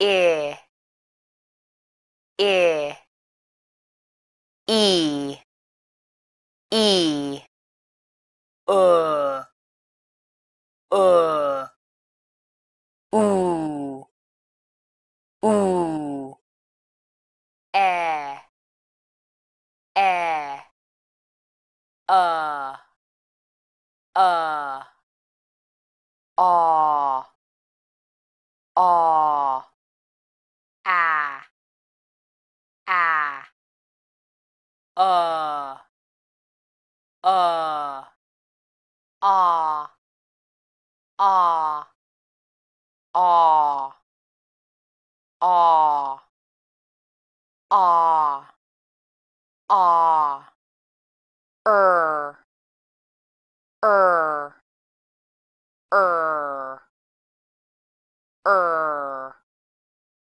ear ear e e uh uh ooh ooh air air uh uh ah ah Uh, uh ah ah ah ah ah ah er er er er